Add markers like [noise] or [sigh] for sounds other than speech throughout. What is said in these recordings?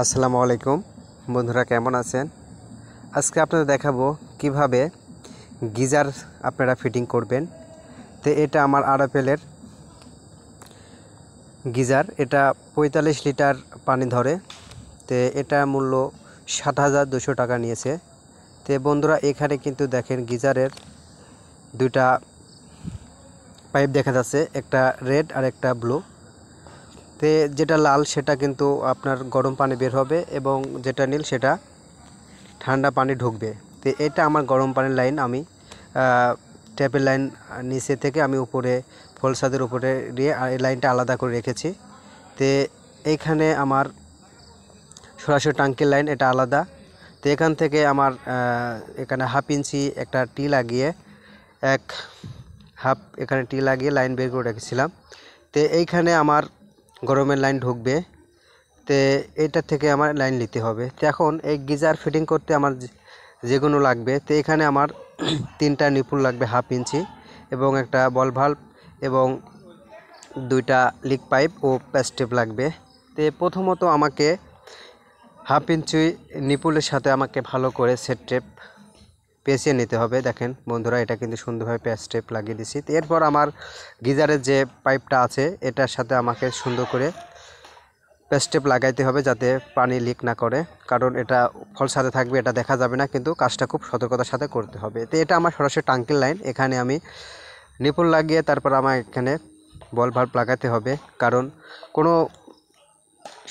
আসসালামু আলাইকুম বন্ধুরা কেমন আছেন আজকে আপনাদের দেখাবো কিভাবে গিজার আপনারা ফিটিং করবেন তো এটা আমার আড়াপেলের গিজার এটা পঁয়তাল্লিশ লিটার পানি ধরে তো এটা মূল্য সাত হাজার দুশো টাকা নিয়েছে তো বন্ধুরা এখানে কিন্তু দেখেন গিজারের দুইটা পাইপ দেখা যাচ্ছে একটা রেড আর একটা ব্লু তে যেটা লাল সেটা কিন্তু আপনার গরম পানি বের হবে এবং যেটা নীল সেটা ঠান্ডা পানি ঢুকবে তো এটা আমার গরম পানির লাইন আমি ট্যাপের লাইন নিচে থেকে আমি উপরে ফলসাদের উপরে দিয়ে এই লাইনটা আলাদা করে রেখেছি তে এইখানে আমার সরাসরি টাঙ্কির লাইন এটা আলাদা তো এখান থেকে আমার এখানে হাফ ইঞ্চি একটা টি লাগিয়ে এক হাফ এখানে টি লাগিয়ে লাইন বের করে রেখেছিলাম তো এইখানে আমার গরমের লাইন ঢুকবে তে এটা থেকে আমার লাইন নিতে হবে তো এখন এই গিজার ফিটিং করতে আমার যে কোনো লাগবে তো এখানে আমার [clears throat] তিনটা নিপুল লাগবে হাফ ইঞ্চি এবং একটা বল ভাল্ব এবং দুইটা লিক পাইপ ও প্যাস্টেপ লাগবে তে প্রথমত আমাকে হাফ ইঞ্চি নিপুলের সাথে আমাকে ভালো করে সেট টেপ পেঁচিয়ে নিতে হবে দেখেন বন্ধুরা এটা কিন্তু সুন্দরভাবে প্যাচ টেপ লাগিয়ে দিছি এরপর আমার গিজারের যে পাইপটা আছে এটার সাথে আমাকে সুন্দর করে প্যাচ টেপ লাগাইতে হবে যাতে পানি লিক না করে কারণ এটা ফল সাথে থাকবে এটা দেখা যাবে না কিন্তু কাজটা খুব সতর্কতার সাথে করতে হবে তো এটা আমার সরাসরি টাঙ্কির লাইন এখানে আমি নিপুল লাগিয়ে তারপর আমার এখানে বল ভাল্ব লাগাতে হবে কারণ কোনো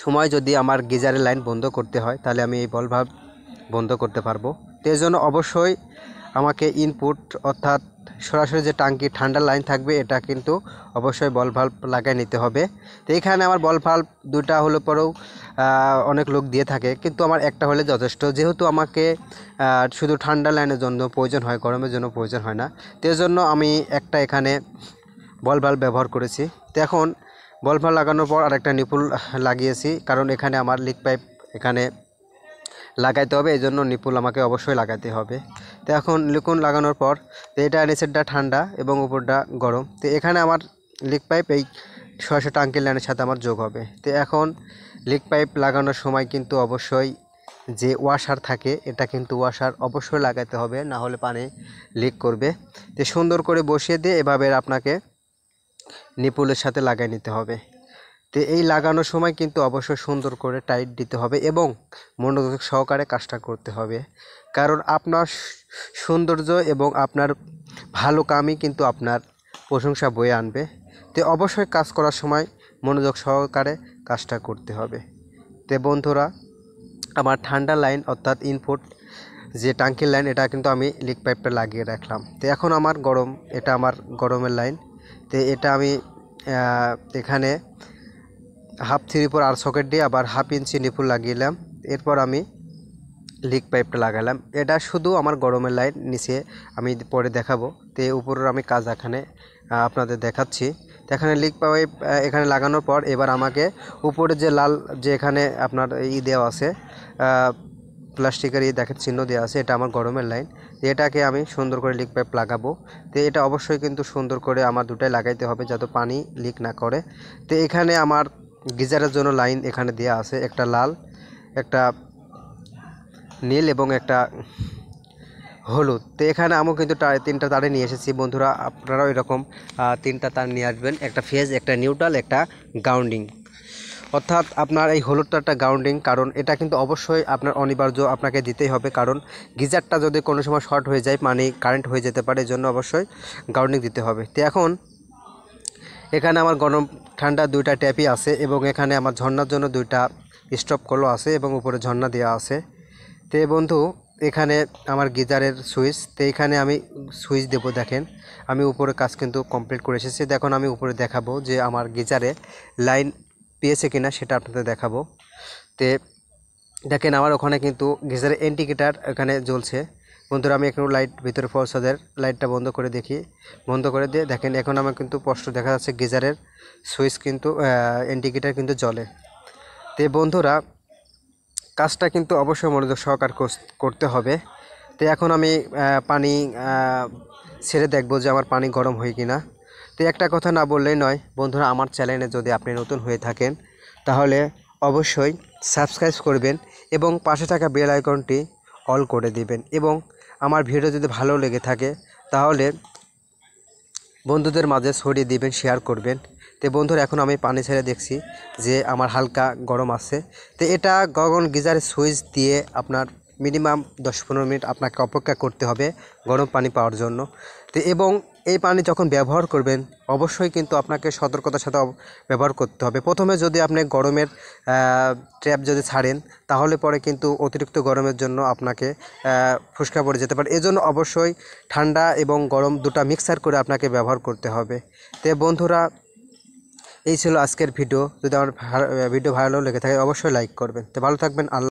সময় যদি আমার গিজারের লাইন বন্ধ করতে হয় তাহলে আমি এই বল ভাল্ব বন্ধ করতে পারবো তো জন্য অবশ্যই আমাকে ইনপুট অর্থাৎ সরাসরি যে টাঙ্কি ঠান্ডা লাইন থাকবে এটা কিন্তু অবশ্যই বল ভাল্ব লাগাই নিতে হবে তো এখানে আমার বল ভাল দুটা হলো পরেও অনেক লোক দিয়ে থাকে কিন্তু আমার একটা হলে যথেষ্ট যেহেতু আমাকে শুধু ঠান্ডা লাইনের জন্য প্রয়োজন হয় গরমের জন্য প্রয়োজন হয় না তো জন্য আমি একটা এখানে বল ভাল্ব ব্যবহার করেছি তো এখন বল ভাল লাগানোর পর আরেকটা নিপুল লাগিয়েছি কারণ এখানে আমার লিক পাইপ এখানে লাগাইতে হবে এই জন্য নিপুল আমাকে অবশ্যই লাগাইতে হবে তো এখন লিকুন লাগানোর পর তো এটা নিচেরটা ঠান্ডা এবং উপরটা গরম তো এখানে আমার লিক পাইপ এই ছয়শো টাঙ্কি লাইনের সাথে আমার যোগ হবে তো এখন লিক পাইপ লাগানোর সময় কিন্তু অবশ্যই যে ওয়াশার থাকে এটা কিন্তু ওয়াশার অবশ্যই লাগাতে হবে না হলে পানি লিক করবে তো সুন্দর করে বসিয়ে দিয়ে এভাবে আপনাকে নিপুলের সাথে লাগাই নিতে হবে তো এই লাগানোর সময় কিন্তু অবশ্যই সুন্দর করে টাইট দিতে হবে এবং মনোযোগ সহকারে কাজটা করতে হবে কারণ আপনার সৌন্দর্য এবং আপনার ভালো কামই কিন্তু আপনার প্রশংসা বয়ে আনবে তো অবশ্যই কাজ করার সময় মনোযোগ সহকারে কাজটা করতে হবে তে বন্ধুরা আমার ঠান্ডা লাইন অর্থাৎ ইনপুট যে টাঙ্কির লাইন এটা কিন্তু আমি লিক পাইপটা লাগিয়ে রাখলাম তো এখন আমার গরম এটা আমার গরমের লাইন তো এটা আমি এখানে হাফ থ্রি পর আর সকেট দিয়ে আবার হাফ ইঞ্চি নিপুল লাগিয়েলাম এরপর আমি লিক পাইপটা লাগালাম এটা শুধু আমার গরমের লাইন নিচে আমি পরে দেখাবো তো উপরের আমি কাজ এখানে আপনাদের দেখাচ্ছি এখানে লিক পাইপ এখানে লাগানোর পর এবার আমাকে উপরে যে লাল যে এখানে আপনার ই দেওয়া আছে প্লাস্টিকের ই দেখেন চিহ্ন দেওয়া আছে এটা আমার গরমের লাইন এটাকে আমি সুন্দর করে লিক পাইপ লাগাবো তো এটা অবশ্যই কিন্তু সুন্দর করে আমার দুটাই লাগাইতে হবে যাতে পানি লিক না করে তো এখানে আমার গিজারের জন্য লাইন এখানে দেয়া আছে একটা লাল একটা নীল এবং একটা হলুদ তো এখানে আমি কিন্তু তিনটা তারে নিয়ে এসেছি বন্ধুরা আপনারাও এরকম তিনটা তার নিয়ে আসবেন একটা ফেজ একটা নিউট্রাল একটা গাউন্ডিং অর্থাৎ আপনার এই হলুদ তারটা গাউন্ডিং কারণ এটা কিন্তু অবশ্যই আপনার অনিবার্য আপনাকে দিতেই হবে কারণ গিজারটা যদি কোনো সময় শর্ট হয়ে যায় মানে কারেন্ট হয়ে যেতে পারে জন্য অবশ্যই গাউন্ডিং দিতে হবে তো এখন এখানে আমার গরম ঠান্ডা দুইটা ট্যাপই আছে এবং এখানে আমার ঝর্নার জন্য দুইটা স্টপ কলও আছে এবং উপরে ঝর্না দেওয়া আছে তো বন্ধু এখানে আমার গিজারের সুইচ তো এখানে আমি সুইচ দেব দেখেন আমি উপরে কাজ কিন্তু কমপ্লিট করে এসেছি দেখুন আমি উপরে দেখাবো যে আমার গিজারে লাইন পেয়েছে কিনা সেটা আপনাদের দেখাবো তে দেখেন আমার ওখানে কিন্তু গিজারের ইন্ডিকেটার এখানে জ্বলছে বন্ধুরা আমি এখন লাইট ভিতরে পৌঁছাদের লাইটটা বন্ধ করে দেখি বন্ধ করে দিয়ে দেখেন এখন আমার কিন্তু স্পষ্ট দেখা যাচ্ছে গিজারের সুইচ কিন্তু ইন্ডিকেটার কিন্তু জলে তে বন্ধুরা কাজটা কিন্তু অবশ্যই মনোযোগ সহকার করতে হবে তো এখন আমি পানি ছেড়ে দেখব যে আমার পানি গরম হয় কি না তো একটা কথা না বললেই নয় বন্ধুরা আমার চ্যানেলে যদি আপনি নতুন হয়ে থাকেন তাহলে অবশ্যই সাবস্ক্রাইব করবেন এবং পাশে থাকা বেল আইকনটি অল করে দিবেন এবং আমার ভিডিও যদি ভালো লেগে থাকে তাহলে বন্ধুদের মাঝে ছড়িয়ে দিবেন শেয়ার করবেন তো বন্ধুর এখন আমি পানি ছেড়ে দেখছি যে আমার হালকা গরম আছে তো এটা গগন গিজারের সুইচ দিয়ে আপনার মিনিমাম দশ পনেরো মিনিট আপনাকে অপেক্ষা করতে হবে গরম পানি পাওয়ার জন্য তো এবং এই পানি যখন ব্যবহার করবেন অবশ্যই কিন্তু আপনাকে সতর্কতার সাথে ব্যবহার করতে হবে প্রথমে যদি আপনি গরমের ট্যাপ যদি ছাড়েন তাহলে পরে কিন্তু অতিরিক্ত গরমের জন্য আপনাকে ফুসকা পড়ে যেতে পারে এজন্য অবশ্যই ঠান্ডা এবং গরম দুটা মিক্সার করে আপনাকে ব্যবহার করতে হবে তে বন্ধুরা এই ছিল আজকের ভিডিও যদি আমার ভিডিও ভালো লেগে থাকে অবশ্যই লাইক করবেন তো ভালো থাকবেন আল্লাহ